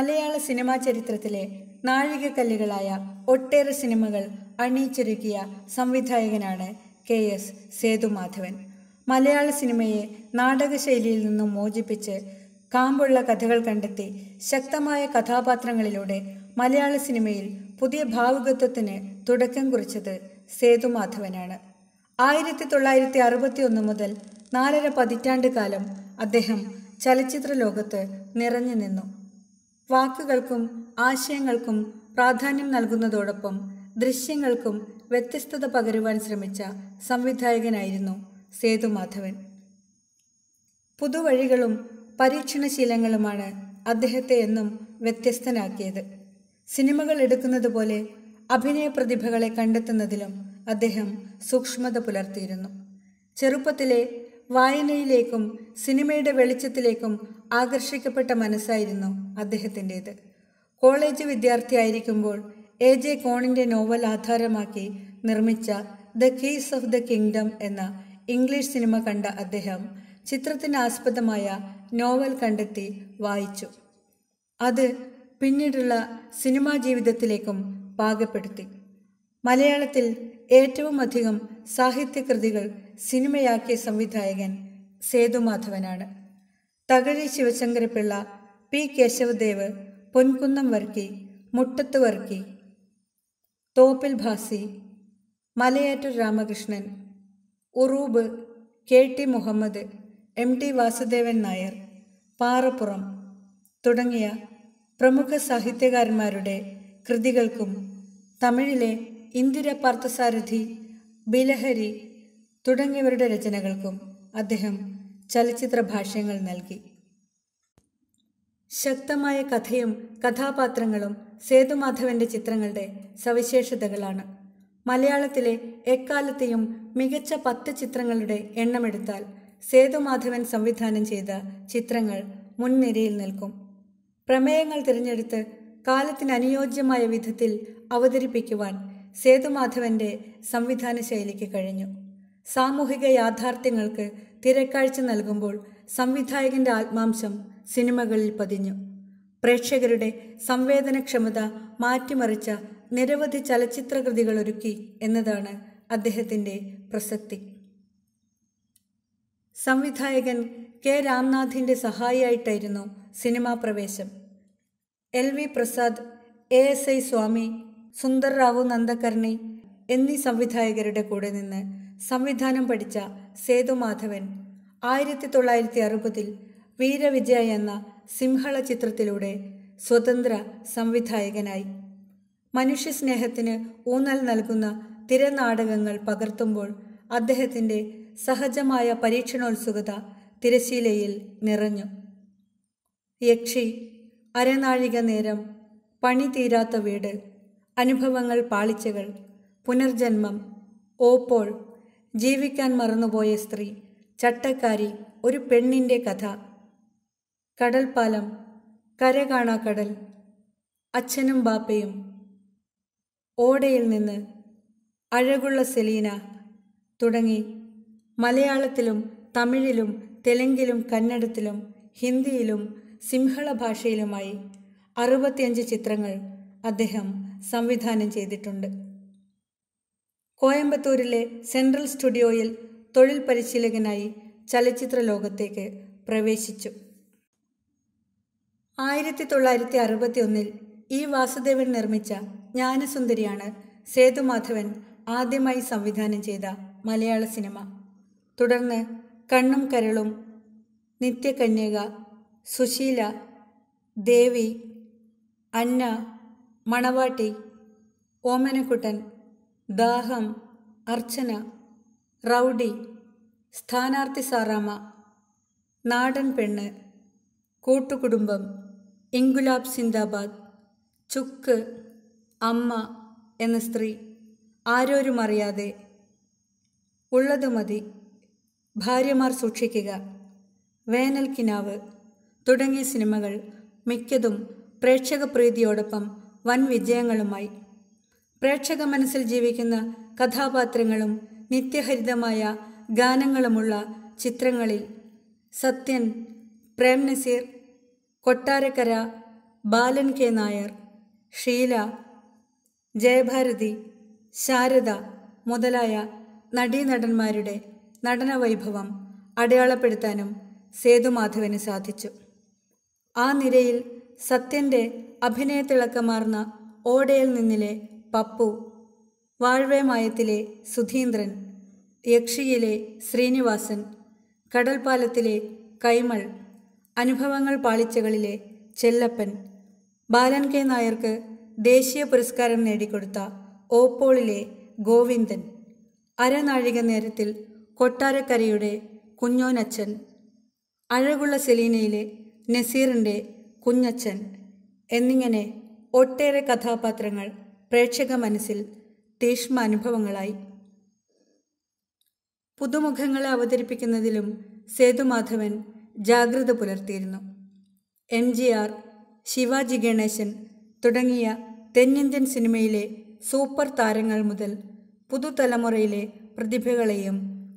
മലയാള സിനിമാ ചരിത്രത്തിലെ നാഴികക്കല്ലുകളായ ഒട്ടേറെ സിനിമകൾ അണിയിച്ചൊരുക്കിയ സംവിധായകനാണ് കെ എസ് സേതുമാധവൻ മലയാള സിനിമയെ നാടകശൈലിയിൽ നിന്നും മോചിപ്പിച്ച് കാമ്പുള്ള കഥകൾ കണ്ടെത്തി ശക്തമായ കഥാപാത്രങ്ങളിലൂടെ മലയാള സിനിമയിൽ പുതിയ ഭാവുകത്വത്തിന് തുടക്കം കുറിച്ചത് സേതുമാധവനാണ് ആയിരത്തി തൊള്ളായിരത്തി അറുപത്തി ഒന്ന് മുതൽ നാലര പതിറ്റാണ്ട് കാലം അദ്ദേഹം ചലച്ചിത്ര ലോകത്ത് നിറഞ്ഞു നിന്നു വാക്കുകൾക്കും ആശയങ്ങൾക്കും പ്രാധാന്യം നൽകുന്നതോടൊപ്പം ദൃശ്യങ്ങൾക്കും വ്യത്യസ്തത പകരുവാൻ ശ്രമിച്ച സംവിധായകനായിരുന്നു സേതുമാധവൻ പുതുവഴികളും പരീക്ഷണശീലങ്ങളുമാണ് അദ്ദേഹത്തെ എന്നും വ്യത്യസ്തനാക്കിയത് സിനിമകൾ എടുക്കുന്നത് പോലെ അഭിനയ പ്രതിഭകളെ കണ്ടെത്തുന്നതിലും അദ്ദേഹം സൂക്ഷ്മത പുലർത്തിയിരുന്നു ചെറുപ്പത്തിലെ വായനയിലേക്കും സിനിമയുടെ വെളിച്ചത്തിലേക്കും ആകർഷിക്കപ്പെട്ട മനസ്സായിരുന്നു അദ്ദേഹത്തിൻ്റേത് കോളേജ് വിദ്യാർത്ഥിയായിരിക്കുമ്പോൾ എ ജെ കോണിൻ്റെ നോവൽ ആധാരമാക്കി നിർമ്മിച്ച the keys of the kingdom എന്ന ഇംഗ്ലീഷ് സിനിമ കണ്ട അദ്ദേഹം ചിത്രത്തിന് ആസ്പദമായ നോവൽ കണ്ടെത്തി വായിച്ചു അത് പിന്നീടുള്ള സിനിമാ ജീവിതത്തിലേക്കും പാകപ്പെടുത്തി മലയാളത്തിൽ ഏറ്റവും അധികം സാഹിത്യകൃതികൾ സിനിമയാക്കിയ സംവിധായകൻ സേതുമാധവനാണ് Thakazhi Sivasankara Pillai P Kesavadev Ponkunnam Varkey Muttathu Varkey Thoppil Bhasi Malayattoor Ramakrishnan Uroob K T Muhammad M T Vasudevan Nair Parappuram തുടങ്ങിയ പ്രമുഖ സാഹിത്യകാരന്മാരുടെ കൃതികൾക്കും തമിഴിലെ ഇന്ദിര പാർത്ഥസാരഥി ബിലഹരി തുടങ്ങിയവരുടെ രചനകൾക്കും അദ്ദേഹം ചലച്ചിത്ര ഭാഷ്യങ്ങൾ നൽകി ശക്തമായ കഥയും കഥാപാത്രങ്ങളും സേതുമാധവന്റെ ചിത്രങ്ങളുടെ സവിശേഷതകളാണ് മലയാളത്തിലെ എക്കാലത്തെയും മികച്ച പത്ത് ചിത്രങ്ങളുടെ എണ്ണമെടുത്താൽ സേതുമാധവൻ സംവിധാനം ചെയ്ത ചിത്രങ്ങൾ മുൻനിരയിൽ നിൽക്കും പ്രമേയങ്ങൾ തിരഞ്ഞെടുത്ത് കാലത്തിനനുയോജ്യമായ വിധത്തിൽ അവതരിപ്പിക്കുവാൻ സേതുമാധവന്റെ സംവിധാന ശൈലിക്ക് കഴിഞ്ഞു സാമൂഹിക യാഥാർത്ഥ്യങ്ങൾക്ക് തിരക്കാഴ്ച നൽകുമ്പോൾ സംവിധായകന്റെ ആത്മാംശം സിനിമകളിൽ പതിഞ്ഞു പ്രേക്ഷകരുടെ സംവേദനക്ഷമത മാറ്റിമറിച്ച നിരവധി ചലച്ചിത്ര ഒരുക്കി എന്നതാണ് അദ്ദേഹത്തിൻ്റെ പ്രസക്തി സംവിധായകൻ കെ രാംനാഥിൻ്റെ സഹായിയായിട്ടായിരുന്നു സിനിമാ പ്രവേശം L V Prasad A S I Swamy Sundar Rao Nandkarni എന്നീ സംവിധായകരുടെ കൂടെ നിന്ന് സംവിധാനം പഠിച്ച സേതുമാധവൻ ആയിരത്തി തൊള്ളായിരത്തി അറുപതിൽ വീരവിജയ എന്ന സിംഹള ചിത്രത്തിലൂടെ സ്വതന്ത്ര സംവിധായകനായി മനുഷ്യസ്നേഹത്തിന് ഊന്നൽ നൽകുന്ന തിരനാടകങ്ങൾ പകർത്തുമ്പോൾ അദ്ദേഹത്തിൻ്റെ സഹജമായ പരീക്ഷണോത്സുകത തിരശീലയിൽ നിറഞ്ഞു യക്ഷി അരനാഴിക നേരം പണി തീരാത്ത വീട് അനുഭവങ്ങൾ പാളിച്ചകൾ പുനർജന്മം ഓപ്പോൾ ജീവിക്കാൻ മറന്നുപോയ സ്ത്രീ ചട്ടക്കാരി ഒരു പെണ്ണിൻ്റെ കഥ കടൽപ്പാലം കര കാണാ കടൽ അച്ഛനും ബാപ്പയും ഓടയിൽ നിന്ന് അഴകുള്ള സെലീന തുടങ്ങി മലയാളത്തിലും തമിഴിലും തെലുങ്കിലും കന്നഡത്തിലും ഹിന്ദിയിലും സിംഹള ഭാഷയിലുമായി അറുപത്തിയഞ്ച് ചിത്രങ്ങൾ അദ്ദേഹം സംവിധാനം ചെയ്തിട്ടുണ്ട് കോയമ്പത്തൂരിലെ സെൻട്രൽ സ്റ്റുഡിയോയിൽ തൊഴിൽ പരിശീലകനായി ചലച്ചിത്ര ലോകത്തേക്ക് പ്രവേശിച്ചു ആയിരത്തി തൊള്ളായിരത്തി അറുപത്തി ഒന്നിൽ ഇ വാസുദേവൻ നിർമ്മിച്ച ജ്ഞാനസുന്ദരിയാണ് സേതുമാധവൻ ആദ്യമായി സംവിധാനം ചെയ്ത മലയാള സിനിമ തുടർന്ന് കണ്ണും കരളും നിത്യകന്യക സുശീല ദേവി അന്ന മണവാട്ടി ഓമനക്കുട്ടൻ ദാഹം അർച്ചന റൗഡി സ്ഥാനാർത്ഥി സാറാമ നാടൻ പെണ്ണ് കൂട്ടുകുടുംബം ഇംഗുലാബ് സിന്ദാബാദ് ചുക്ക് അമ്മ എന്ന സ്ത്രീ ആരോരും അറിയാതെ ഉള്ളത് മതി ഭാര്യമാർ സൂക്ഷിക്കുക വേനൽക്കിനാവ് തുടങ്ങിയ സിനിമകൾ മിക്കതും പ്രേക്ഷക പ്രീതിയോടൊപ്പം വൻ വിജയങ്ങളുമായി പ്രേക്ഷക മനസ്സിൽ ജീവിക്കുന്ന കഥാപാത്രങ്ങളും നിത്യഹരിതമായ ഗാനങ്ങളുമുള്ള ചിത്രങ്ങളിൽ സത്യൻ പ്രേം നസീർ കൊട്ടാരക്കര ബാലൻ കെ നായർ ഷീല ജയഭാരതി ശാരദ മുതലായ നടീനടന്മാരുടെ നടനവൈഭവം അടയാളപ്പെടുത്താനും സേതുമാധവന് സാധിച്ചു ആ നിരയിൽ സത്യൻ്റെ അഭിനയത്തിളക്കമാർന്ന ഓടയിൽ നിന്നിലെ പപ്പു വാഴവേമായത്തിലെ സുധീന്ദ്രൻ യക്ഷിയിലെ ശ്രീനിവാസൻ കടൽപാലത്തിലെ കൈമൾ അനുഭവങ്ങൾ പാളിച്ചകളിലെ ചെല്ലപ്പൻ ബാലൻ കെ നായർക്ക് ദേശീയ പുരസ്കാരം നേടിക്കൊടുത്ത ഓപ്പോളിലെ ഗോവിന്ദൻ അരനാഴിക നേരത്തിൽ കൊട്ടാരക്കരയുടെ കുഞ്ഞോനച്ഛൻ അഴകുള്ള സെലീനയിലെ നസീറിൻ്റെ കുഞ്ഞച്ചൻ എന്നിങ്ങനെ ഒട്ടേറെ കഥാപാത്രങ്ങൾ പ്രേക്ഷക മനസ്സിൽ തീഷ്മ അനുഭവങ്ങളായി പുതുമുഖങ്ങളെ അവതരിപ്പിക്കുന്നതിലും സേതുമാധവൻ ജാഗ്രത പുലർത്തിയിരുന്നു M G R Sivaji Ganesan തുടങ്ങിയ തെന്നിന്ത്യൻ സിനിമയിലെ സൂപ്പർ താരങ്ങൾ മുതൽ പുതുതലമുറയിലെ പ്രതിഭകളെയും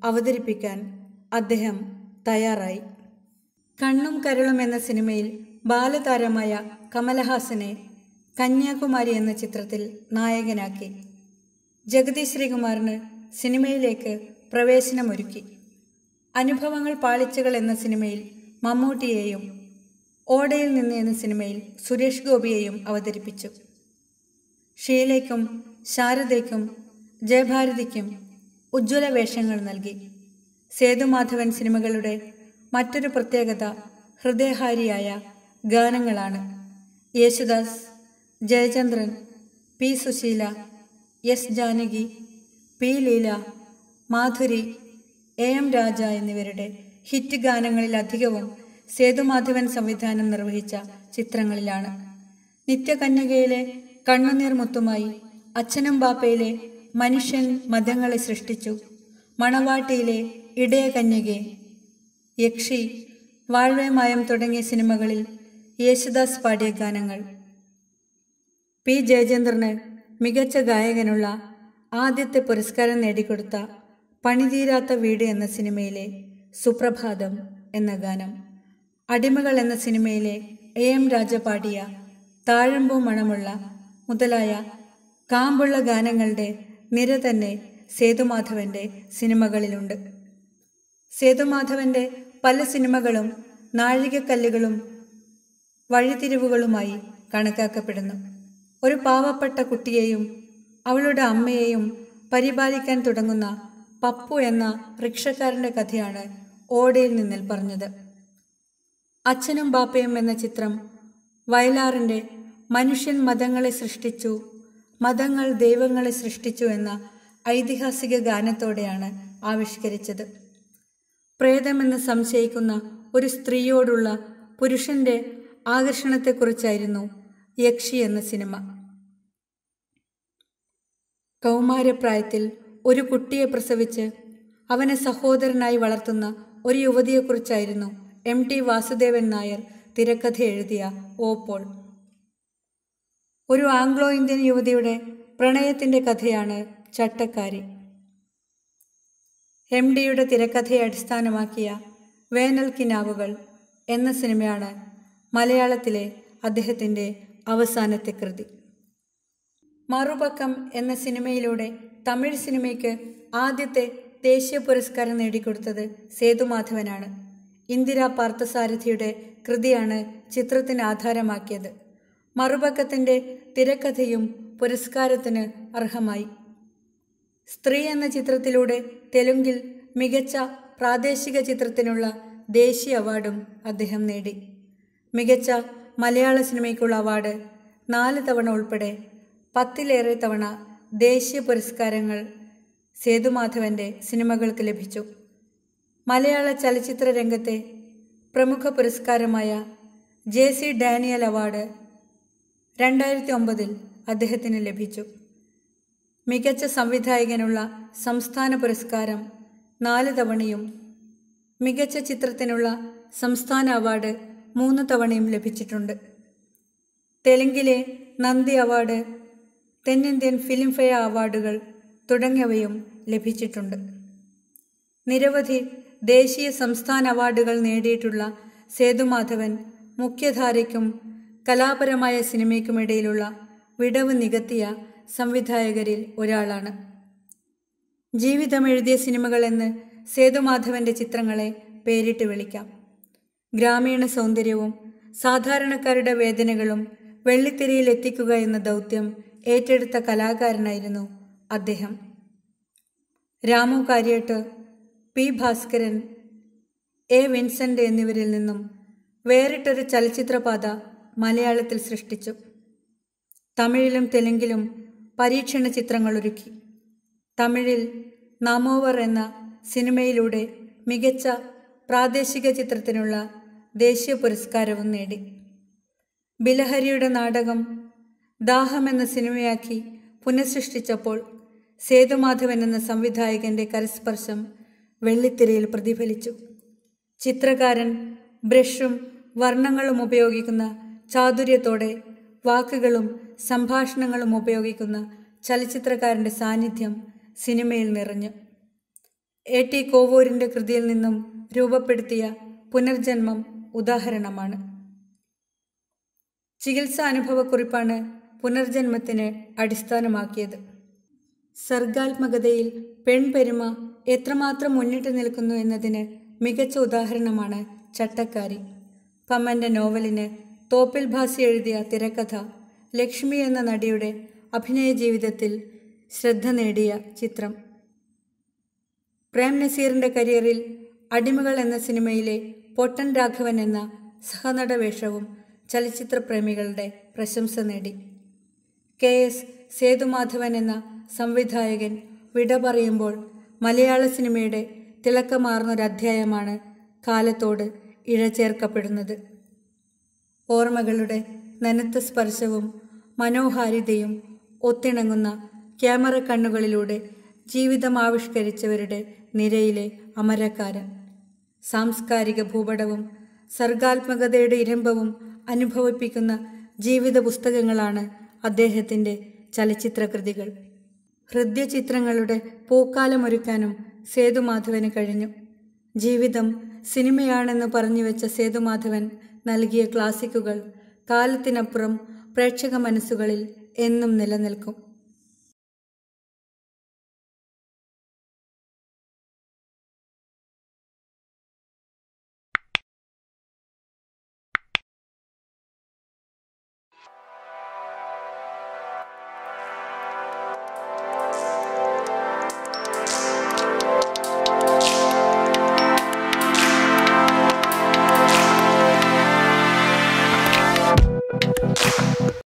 അവതരിപ്പിക്കാൻ അദ്ദേഹം തയ്യാറായി കണ്ണും കരളും എന്ന സിനിമയിൽ ബാലതാരമായ കമലഹാസനെ കന്യാകുമാരി എന്ന ചിത്രത്തിൽ നായകനാക്കി ജഗതി ശ്രീകുമാറിന് സിനിമയിലേക്ക് പ്രവേശനമൊരുക്കി അനുഭവങ്ങൾ പാളിച്ചകൾ എന്ന സിനിമയിൽ മമ്മൂട്ടിയെയും ഓടയിൽ നിന്ന് എന്ന സിനിമയിൽ സുരേഷ് ഗോപിയെയും അവതരിപ്പിച്ചു ഷീലയ്ക്കും ശാരദയ്ക്കും ജയഭാരതിക്കും ഉജ്ജ്വല വേഷങ്ങൾ നൽകി സേതുമാധവൻ സിനിമകളുടെ മറ്റൊരു പ്രത്യേകത ഹൃദയഹാരിയായ ഗാനങ്ങളാണ് Yesudas Jayachandran P Susheela S Janaki P Leela Madhuri A M Raja എന്നിവരുടെ ഹിറ്റ് ഗാനങ്ങളിൽ അധികവും സേതുമാധവൻ സംവിധാനം നിർവഹിച്ച ചിത്രങ്ങളിലാണ് നിത്യകന്യകയിലെ കണ്ണുനീർ മുത്തുമായി അച്ഛനും ബാപ്പയിലെ മനുഷ്യൻ മതങ്ങളെ സൃഷ്ടിച്ചു മണവാട്ടിയിലെ ഇടയകന്യകെ യക്ഷി വാഴമയം തുടങ്ങിയ സിനിമകളിൽ യേശുദാസ് പാടിയ ഗാനങ്ങൾ പി ജയചന്ദ്രന് മികച്ച ഗായകനുള്ള ആദ്യത്തെ പുരസ്കാരം നേടിക്കൊടുത്ത പണിതീരാത്ത വീട് എന്ന സിനിമയിലെ സുപ്രഭാതം എന്ന ഗാനം അടിമകൾ എന്ന സിനിമയിലെ എ എം രാജ പാടിയ താഴമ്പൂ മണമുള്ള മുതലായ കാമ്പുള്ള ഗാനങ്ങളുടെ നിര തന്നെ സേതുമാധവൻ്റെ സിനിമകളിലുണ്ട് സേതുമാധവൻ്റെ പല സിനിമകളും നാഴികക്കല്ലുകളും വഴിതിരിവുകളുമായി കണക്കാക്കപ്പെടുന്നു ഒരു പാവപ്പെട്ട കുട്ടിയെയും അവളുടെ അമ്മയെയും പരിപാലിക്കാൻ തുടങ്ങുന്ന പപ്പു എന്ന റിക്ഷക്കാരൻ്റെ കഥയാണ് ഓടയിൽ നിന്നിൽ പറഞ്ഞത് അച്ഛനും ബാപ്പയും എന്ന ചിത്രം വയലാറിൻ്റെ മനുഷ്യൻ മതങ്ങളെ സൃഷ്ടിച്ചു മതങ്ങൾ ദൈവങ്ങളെ സൃഷ്ടിച്ചു എന്ന ഐതിഹാസിക ഗാനത്തോടെയാണ് ആവിഷ്കരിച്ചത് പ്രേതമെന്ന് സംശയിക്കുന്ന ഒരു സ്ത്രീയോടുള്ള പുരുഷന്റെ ആകർഷണത്തെക്കുറിച്ചായിരുന്നു യക്ഷി എന്ന സിനിമ കൗമാരപ്രായത്തിൽ ഒരു കുട്ടിയെ പ്രസവിച്ച് അവനെ സഹോദരനായി വളർത്തുന്ന ഒരു യുവതിയെക്കുറിച്ചായിരുന്നു എം ടി വാസുദേവൻ നായർ തിരക്കഥ എഴുതിയ ഓപ്പോൾ ഒരു ആംഗ്ലോ ഇന്ത്യൻ യുവതിയുടെ പ്രണയത്തിൻ്റെ കഥയാണ് ചട്ടക്കാരി എം ഡിയുടെ തിരക്കഥയെ അടിസ്ഥാനമാക്കിയ കിനാവുകൾ എന്ന സിനിമയാണ് മലയാളത്തിലെ അദ്ദേഹത്തിൻ്റെ അവസാനത്തെ കൃതി മറുപക്കം എന്ന സിനിമയിലൂടെ തമിഴ് സിനിമയ്ക്ക് ആദ്യത്തെ ദേശീയ പുരസ്കാരം നേടിക്കൊടുത്തത് സേതുമാധവനാണ് ഇന്ദിരാ പാർത്ഥസാരഥിയുടെ കൃതിയാണ് ചിത്രത്തിന് ആധാരമാക്കിയത് മറുപക്കത്തിൻ്റെ തിരക്കഥയും പുരസ്കാരത്തിന് അർഹമായി സ്ത്രീ എന്ന ചിത്രത്തിലൂടെ തെലുങ്കിൽ മികച്ച പ്രാദേശിക ചിത്രത്തിനുള്ള ദേശീയ അവാർഡും അദ്ദേഹം നേടി മികച്ച മലയാള സിനിമയ്ക്കുള്ള അവാർഡ് നാല് തവണ ഉൾപ്പെടെ പത്തിലേറെ തവണ ദേശീയ പുരസ്കാരങ്ങൾ സേതുമാധവൻ്റെ സിനിമകൾക്ക് ലഭിച്ചു മലയാള ചലച്ചിത്ര രംഗത്തെ പ്രമുഖ പുരസ്കാരമായ ജെ സി ഡാനിയൽ അവാർഡ് രണ്ടായിരത്തി ഒമ്പതിൽ അദ്ദേഹത്തിന് ലഭിച്ചു മികച്ച സംവിധായകനുള്ള സംസ്ഥാന പുരസ്കാരം നാല് തവണയും മികച്ച ചിത്രത്തിനുള്ള സംസ്ഥാന അവാർഡ് മൂന്ന് തവണയും ലഭിച്ചിട്ടുണ്ട് തെലുങ്കിലെ നന്ദി അവാർഡ് തെന്നിന്ത്യൻ ഫിലിംഫെയർ അവാർഡുകൾ തുടങ്ങിയവയും ലഭിച്ചിട്ടുണ്ട് നിരവധി ദേശീയ സംസ്ഥാന അവാർഡുകൾ നേടിയിട്ടുള്ള സേതുമാധവൻ മുഖ്യധാരയ്ക്കും കലാപരമായ സിനിമയ്ക്കുമിടയിലുള്ള വിടവ് നികത്തിയ സംവിധായകരിൽ ഒരാളാണ് ജീവിതം എഴുതിയ സിനിമകളെന്ന് സേതുമാധവന്റെ ചിത്രങ്ങളെ പേരിട്ട് വിളിക്കാം ഗ്രാമീണ സൗന്ദര്യവും സാധാരണക്കാരുടെ വേദനകളും വെള്ളിത്തിരയിൽ എത്തിക്കുക എന്ന ദൗത്യം ഏറ്റെടുത്ത കലാകാരനായിരുന്നു അദ്ദേഹം Ramu Kariat P Bhaskaran A Vincent എന്നിവരിൽ നിന്നും വേറിട്ടൊരു ചലച്ചിത്രപാത മലയാളത്തിൽ സൃഷ്ടിച്ചു തമിഴിലും തെലുങ്കിലും പരീക്ഷണ ചിത്രങ്ങൾ ഒരുക്കി തമിഴിൽ നാമോവർ എന്ന സിനിമയിലൂടെ മികച്ച പ്രാദേശിക ചിത്രത്തിനുള്ള ദേശീയ പുരസ്കാരവും നേടി ബിലഹരിയുടെ നാടകം ദാഹം എന്ന സിനിമയാക്കി പുനഃസൃഷ്ടിച്ചപ്പോൾ സേതുമാധവൻ എന്ന സംവിധായകന്റെ കരസ്പർശം വെള്ളിത്തിരയിൽ പ്രതിഫലിച്ചു ചിത്രകാരൻ ബ്രഷും വർണ്ണങ്ങളും ഉപയോഗിക്കുന്ന ചാതുര്യത്തോടെ വാക്കുകളും സംഭാഷണങ്ങളും ഉപയോഗിക്കുന്ന ചലച്ചിത്രകാരൻ്റെ സാന്നിധ്യം സിനിമയിൽ നിറഞ്ഞു എ ടി കോവൂരിൻ്റെ കൃതിയിൽ നിന്നും രൂപപ്പെടുത്തിയ പുനർജന്മം ഉദാഹരണമാണ് ചികിത്സാ അനുഭവക്കുറിപ്പാണ് പുനർജന്മത്തിന് അടിസ്ഥാനമാക്കിയത് സർഗാത്മകതയിൽ പെൺപെരുമ എത്രമാത്രം മുന്നിട്ട് നിൽക്കുന്നു എന്നതിന് മികച്ച ഉദാഹരണമാണ് ചട്ടക്കാരി പമ്മൻ്റെ നോവലിന് തോപ്പിൽ ഭാസി എഴുതിയ തിരക്കഥ ലക്ഷ്മി എന്ന നടിയുടെ അഭിനയ ജീവിതത്തിൽ ശ്രദ്ധ നേടിയ ചിത്രം പ്രേം നസീറിൻ്റെ കരിയറിൽ അടിമകൾ എന്ന സിനിമയിലെ പൊട്ടൻ രാഘവൻ എന്ന സഹനടവേഷവും ചലച്ചിത്ര പ്രേമികളുടെ പ്രശംസ നേടി കെ എസ് സേതുമാധവൻ എന്ന സംവിധായകൻ വിട പറയുമ്പോൾ മലയാള സിനിമയുടെ തിളക്കമാർന്നൊരധ്യായമാണ് കാലത്തോട് ഇഴചേർക്കപ്പെടുന്നത് ഓർമ്മകളുടെ നനത്ത സ്പർശവും മനോഹാരിതയും ഒത്തിണങ്ങുന്ന ക്യാമറ കണ്ണുകളിലൂടെ ജീവിതം ആവിഷ്കരിച്ചവരുടെ നിരയിലെ അമരക്കാരൻ സാംസ്കാരിക ഭൂപടവും സർഗാത്മകതയുടെ ഇരമ്പവും അനുഭവിപ്പിക്കുന്ന ജീവിത പുസ്തകങ്ങളാണ് അദ്ദേഹത്തിൻ്റെ ചലച്ചിത്ര കൃതികൾ ഹൃദ്യചിത്രങ്ങളുടെ പൂക്കാലമൊരുക്കാനും സേതുമാധവന് കഴിഞ്ഞു ജീവിതം സിനിമയാണെന്ന് പറഞ്ഞു വെച്ച സേതുമാധവൻ നൽകിയ ക്ലാസിക്കുകൾ കാലത്തിനപ്പുറം പ്രേക്ഷക മനസ്സുകളിൽ എന്നും നിലനിൽക്കും